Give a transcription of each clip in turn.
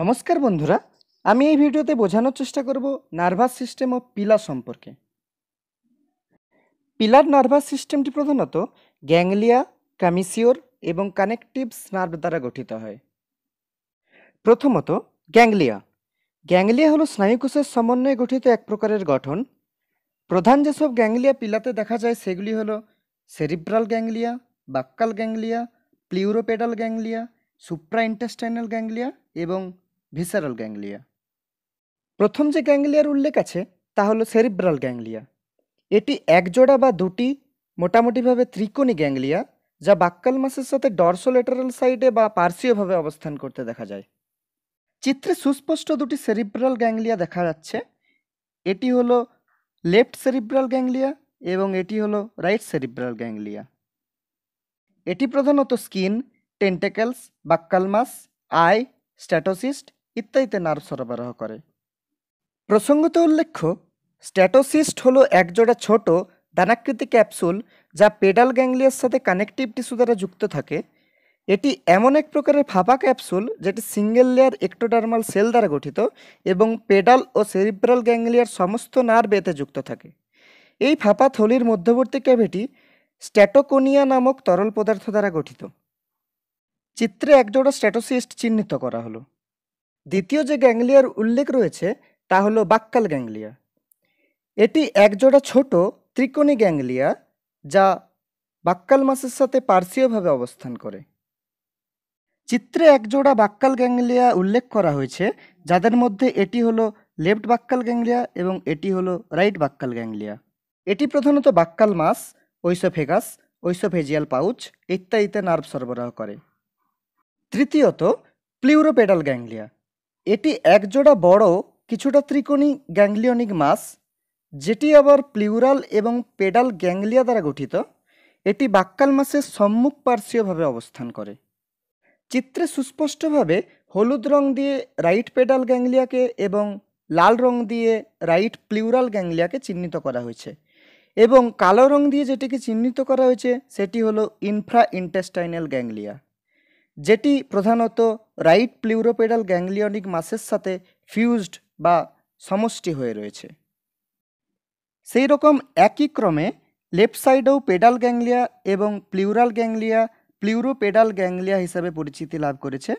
নমস্কার বন্ধুরা আমি এই ভিডিওতে বোঝানোর চেষ্টা করব নার্ভাস সিস্টেম ও পিলা সম্পর্কে পিলার নার্ভাস সিস্টেমটি প্রধানত গ্যাংলিয়া কামিসিওর এবং কানেকটিভ স্নার্ভ দ্বারা গঠিত হয় প্রথমত গ্যাংলিয়া গ্যাংলিয়া হলো স্নায়ুকোষের সমন্বয়ে গঠিত এক প্রকারের গঠন প্রধান যেসব গ্যাংলিয়া পিলাতে দেখা যায় সেগুলি হল cerebral ganglia buccal ganglia pleuropedal ganglia supra intestinal ganglia এবং ভিসারাল গ্যাংলিয়া প্রথম যে গ্যাংলিয়ার উল্লেখ আছে তা হলো সেরিব্রাল গ্যাংলিয়া এটি একজোড়া বা দুটি মোটামুটিভাবে ত্রিকোণী গ্যাংলিয়া যা বাক্কাল মাসের সাথে ডরসোলেটারাল সাইডে বা পার্শ্বীয়ভাবে অবস্থান করতে দেখা যায় চিত্রে সুস্পষ্ট দুটি সেরিব্রাল গ্যাংলিয়া দেখা যাচ্ছে এটি হলো লেফট সেরিব্রাল গ্যাংলিয়া এবং এটি হলো রাইট সেরিব্রাল গ্যাংলিয়া এটি প্রধানত স্কিন টেন্টেকেলস বাক্কালমাস আই স্ট্যাটোসিস্ট ইত্যাদিতে নার্ভ সরবরাহ করে প্রসঙ্গত উল্লেখ্য স্ট্যাটোসিস্ট হলো একজোড়া ছোট দানাকৃতি ক্যাপসুল যা পেডাল গ্যাংলিয়ার সাথে কানেকটিভ টিস্যু দ্বারা যুক্ত থাকে এটি এমন এক প্রকারের ফাঁপা ক্যাপসুল যেটি সিঙ্গেল লেয়ার একটোডার্মাল সেল দ্বারা গঠিত এবং পেডাল ও সেরিব্রাল গ্যাংলিয়ার সমস্ত নার বেতে যুক্ত থাকে এই ফাঁপা থলির মধ্যবর্তী ক্যাভিটি স্ট্যাটোকোনিয়া নামক তরল পদার্থ দ্বারা গঠিত চিত্রে একজোড়া স্ট্যাটোসিস্ট চিহ্নিত করা হলো দ্বিতীয় যে গ্যাংলিয়ার উল্লেখ রয়েছে তা হলো বাক্কাল গ্যাংলিয়া এটি একজোড়া ছোট ত্রিকোণী গ্যাংলিয়া যা বাক্কাল মাসের সাথে পার্শ্বীয়ভাবে অবস্থান করে চিত্রে একজোড়া বাক্কাল গ্যাংলিয়া উল্লেখ করা হয়েছে যাদের মধ্যে এটি হলো লেফট বাক্কাল গ্যাংলিয়া এবং এটি হলো রাইট বাক্কাল গ্যাংলিয়া এটি প্রধানত বাক্কাল মাস ঐসোফেগাস ঐসোফেজিয়াল পাউচ ইত্যাদিতে নার্ভ সরবরাহ করে তৃতীয়ত প্লিউরোপেডাল গ্যাংলিয়া এটি একজোড়া বড় কিছুটা ত্রিকোণী গ্যাংলিয়নিক মাস যেটি আবার প্লিউরাল এবং পেডাল গ্যাংলিয়া দ্বারা গঠিত এটি বাক্কাল মাসের সম্মুখ পার্শ্বীয়ভাবে অবস্থান করে চিত্রে সুস্পষ্টভাবে হলুদ রং দিয়ে রাইট পেডাল গ্যাংলিয়াকে এবং লাল রং দিয়ে রাইট প্লিউরাল গ্যাংলিয়াকে চিহ্নিত করা হয়েছে এবং কালো রং দিয়ে যেটিকে চিহ্নিত করা হয়েছে সেটি হলো ইনফ্রা ইন্টেস্টাইনাল গ্যাংলিয়া যেটি প্রধানত রাইট প্লিউরোপেডাল গ্যাংলিয়নিক মাসের সাথে ফিউজড বা সমষ্টি হয়ে রয়েছে সেই রকম একই ক্রমে লেফট সাইডেও পেডাল গ্যাংলিয়া এবং প্লিউরাল গ্যাংলিয়া প্লিউরোপেডাল গ্যাংলিয়া হিসাবে পরিচিতি লাভ করেছে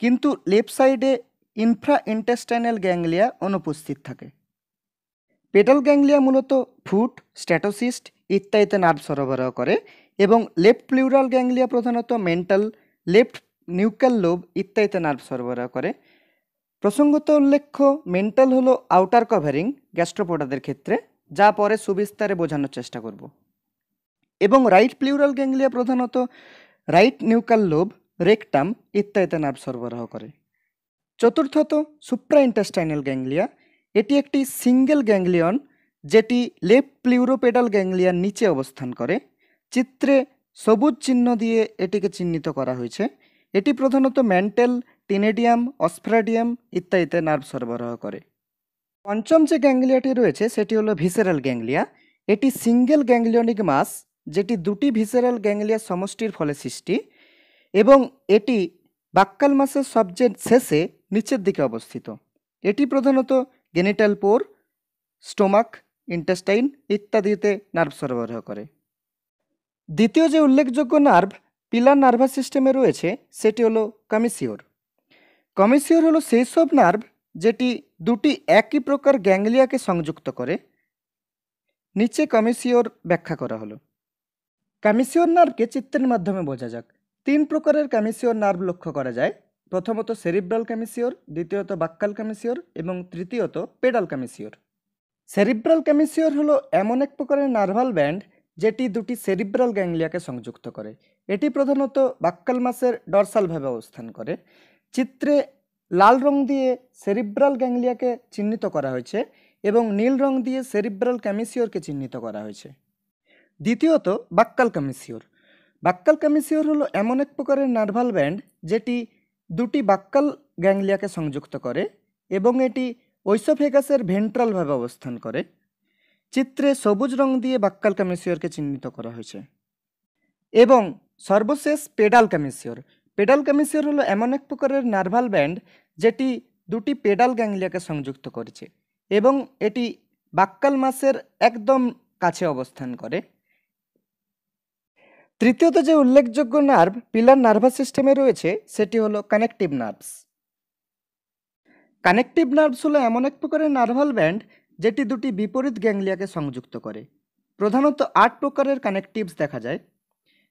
কিন্তু লেফট সাইডে ইনফ্রা ইন্টেস্টাইনাল গ্যাংলিয়া অনুপস্থিত থাকে পেডাল গ্যাংলিয়া মূলত ফুট স্ট্যাটোসিস্ট ইত্যাদিতে নার্ভ সরবরাহ করে এবং লেফট প্লিউরাল গ্যাংলিয়া প্রধানত মেন্টাল লেফট নিউক্যাল লোব ইত্যাদিতে নার্ভ সরবরাহ করে প্রসঙ্গত উল্লেখ্য মেন্টাল হলো আউটার কভারিং গ্যাস্ট্রোপোডাদের ক্ষেত্রে যা পরে সুবিস্তারে বোঝানোর চেষ্টা করব এবং রাইট প্লিউরাল গ্যাংলিয়া প্রধানত রাইট নিউক্যাল লোব রেকটাম ইত্যাদিতে নার্ভ সরবরাহ করে চতুর্থত সুপ্রা ইন্টাস্টাইনাল গ্যাংলিয়া এটি একটি সিঙ্গেল গ্যাংলিয়ন যেটি লেফট প্লিউরোপেডাল গ্যাংলিয়ার নিচে অবস্থান করে চিত্রে সবুজ চিহ্ন দিয়ে এটিকে চিহ্নিত করা হয়েছে এটি প্রধানত ম্যান্টেল টিনেডিয়াম অসফ্রাডিয়াম ইত্যাদিতে নার্ভ সরবরাহ করে পঞ্চম যে গ্যাংলিয়াটি রয়েছে সেটি হলো ভিসেরাল গ্যাংলিয়া এটি সিঙ্গেল গ্যাংলিয়নিক মাস যেটি দুটি ভিসেরাল গ্যাংলিয়া সমষ্টির ফলে সৃষ্টি এবং এটি বাক্কাল মাসের সবচেয়ে শেষে নিচের দিকে অবস্থিত এটি প্রধানত গেনিটাল পোর স্টোমাক ইন্টেস্টাইন ইত্যাদিতে নার্ভ সরবরাহ করে দ্বিতীয় যে উল্লেখযোগ্য নার্ভ পিলার নার্ভাস সিস্টেমে রয়েছে সেটি হলো কমিসিওর কমিসিওর হলো সেই সব নার্ভ যেটি দুটি একই প্রকার গ্যাংলিয়াকে সংযুক্ত করে নিচে কমিসিওর ব্যাখ্যা করা হলো কামিসিওর নার্ভকে চিত্রের মাধ্যমে বোঝা যাক তিন প্রকারের কামিসিওর নার্ভ লক্ষ্য করা যায় প্রথমত সেরিব্রাল কামিসিওর দ্বিতীয়ত বাক্কাল কামিসিওর এবং তৃতীয়ত পেডাল কামিসিওর সেরিব্রাল কামিসিওর হলো এমন এক প্রকারের নার্ভাল ব্যান্ড যেটি দুটি সেরিব্রাল গ্যাংলিয়াকে সংযুক্ত করে এটি প্রধানত বাক্কাল মাসের ডরসালভাবে অবস্থান করে চিত্রে লাল রং দিয়ে সেরিব্রাল গ্যাংলিয়াকে চিহ্নিত করা হয়েছে এবং নীল রং দিয়ে সেরিব্রাল ক্যামিসিওরকে চিহ্নিত করা হয়েছে দ্বিতীয়ত বাক্কাল ক্যামিসিওর বাক্কাল ক্যামিসিওর হলো এমন এক প্রকারের নার্ভাল ব্যান্ড যেটি দুটি বাক্কাল গ্যাংলিয়াকে সংযুক্ত করে এবং এটি ঐসোফেগাসের ভেন্ট্রালভাবে অবস্থান করে চিত্রে সবুজ রং দিয়ে বাক্কাল ক্যামেসিওরকে চিহ্নিত করা হয়েছে এবং সর্বশেষ পেডাল ক্যামেসিওর পেডাল ক্যামেসিওর হলো এমন এক প্রকারের নার্ভাল ব্যান্ড যেটি দুটি পেডাল গ্যাংলিয়াকে সংযুক্ত করেছে এবং এটি বাক্কাল মাসের একদম কাছে অবস্থান করে তৃতীয়ত যে উল্লেখযোগ্য নার্ভ পিলার নার্ভাস সিস্টেমে রয়েছে সেটি হলো কানেকটিভ নার্ভস কানেকটিভ নার্ভস হলো এমন এক প্রকারের নার্ভাল ব্যান্ড যেটি দুটি বিপরীত গ্যাংলিয়াকে সংযুক্ত করে প্রধানত আট প্রকারের কানেকটিভস দেখা যায়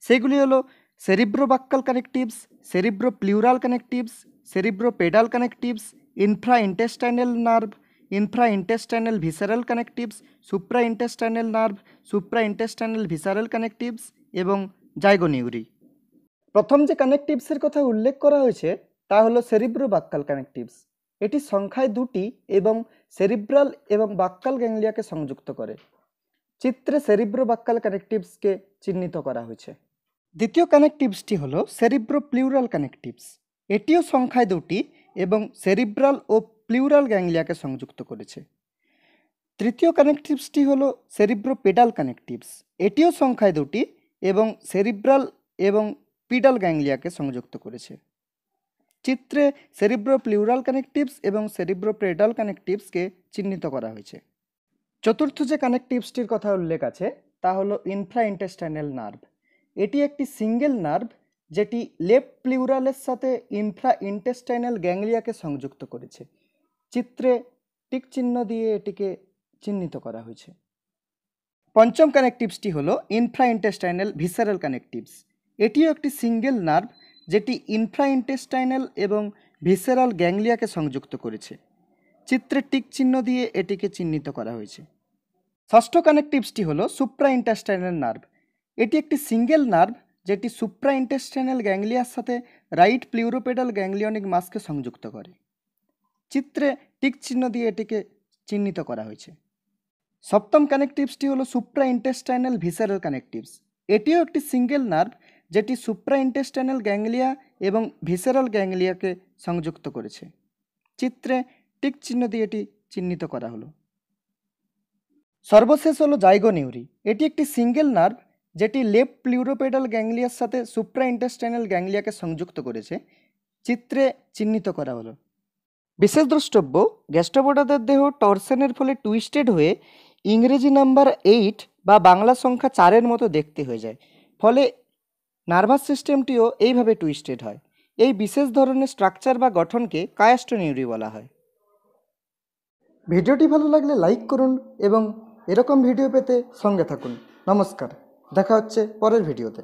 সেগুলি হলো cerebrobuccal connectives cerebro pleural connectives cerebro pedal connectives infra intestinal nerve infra intestinal visceral connectives supra intestinal nerve supra intestinal visceral connectives এবং জাইগোনিউরি প্রথম যে কানেকটিভসের কথা উল্লেখ করা হয়েছে তা হলো সেরিব্রোবাক্কাল কানেকটিভস এটি সংখ্যায় দুটি এবং সেরিব্রাল এবং বাক্কাল গ্যাংলিয়াকে সংযুক্ত করে চিত্রে সেরিব্রো বাক্কাল কানেকটিভসকে চিহ্নিত করা হয়েছে দ্বিতীয় কানেকটিভসটি হল সেরিব্রো প্লিউরাল কানেকটিভস এটিও সংখ্যায় দুটি এবং সেরিব্রাল ও প্লিউরাল গ্যাংলিয়াকে সংযুক্ত করেছে তৃতীয় কানেকটিভসটি হলো সেরিব্রো পেডাল কানেকটিভস এটিও সংখ্যায় দুটি এবং সেরিব্রাল এবং পিডাল গ্যাংলিয়াকে সংযুক্ত করেছে চিত্রে সেরিব্রো প্লিউরাল কানেকটিভস এবং সেরিব্রো প্রেডাল কানেকটিভসকে চিহ্নিত করা হয়েছে চতুর্থ যে কানেকটিভসটির কথা উল্লেখ আছে তা হলো ইনফ্রা ইন্টেস্টাইনাল নার্ভ এটি একটি সিঙ্গেল নার্ভ যেটি লেফট প্লিউরালের সাথে ইনফ্রা ইন্টেস্টাইনাল গ্যাংলিয়াকে সংযুক্ত করেছে চিত্রে টিক চিহ্ন দিয়ে এটিকে চিহ্নিত করা হয়েছে পঞ্চম কানেকটিভসটি হলো ইনফ্রা ইন্টেস্টাইনাল ভিসারাল কানেকটিভস এটিও একটি সিঙ্গেল নার্ভ যেটি ইনফ্রাইন্টেস্টাইনাল এবং ভিসেরাল গ্যাংলিয়াকে সংযুক্ত করেছে চিত্রে টিক চিহ্ন দিয়ে এটিকে চিহ্নিত করা হয়েছে ষষ্ঠ কানেকটিভসটি হলো সুপ্রাইন্টেস্টাইনাল নার্ভ এটি একটি সিঙ্গেল নার্ভ যেটি সুপ্রা সুপ্রাইন্টেস্টাইনাল গ্যাংলিয়ার সাথে রাইট প্লিউরোপেডাল গ্যাংলিয়নিক মাসকে সংযুক্ত করে চিত্রে টিক চিহ্ন দিয়ে এটিকে চিহ্নিত করা হয়েছে সপ্তম কানেকটিভসটি হলো ইন্টেস্টাইনাল ভিসেরাল কানেকটিভস এটিও একটি সিঙ্গেল নার্ভ যেটি সুপ্রা সুপ্রাইন্টেস্টাইনাল গ্যাংলিয়া এবং ভিসেরাল গ্যাংলিয়াকে সংযুক্ত করেছে চিত্রে টিক চিহ্ন দিয়ে এটি চিহ্নিত করা হলো সর্বশেষ হলো জাইগোনিউরি এটি একটি সিঙ্গেল নার্ভ যেটি লেফট প্লিউরোপেডাল গ্যাংলিয়ার সাথে সুপ্রা সুপ্রাইন্টেস্টাইনাল গ্যাংলিয়াকে সংযুক্ত করেছে চিত্রে চিহ্নিত করা হলো বিশেষ দ্রষ্টব্য গ্যাস্ট্রোপোডাদের দেহ টর্সেনের ফলে টুইস্টেড হয়ে ইংরেজি নাম্বার এইট বা বাংলা সংখ্যা চারের মতো দেখতে হয়ে যায় ফলে নার্ভাস সিস্টেমটিও এইভাবে টুইস্টেড হয় এই বিশেষ ধরনের স্ট্রাকচার বা গঠনকে কায়াস্টোনিউরি বলা হয় ভিডিওটি ভালো লাগলে লাইক করুন এবং এরকম ভিডিও পেতে সঙ্গে থাকুন নমস্কার দেখা হচ্ছে পরের ভিডিওতে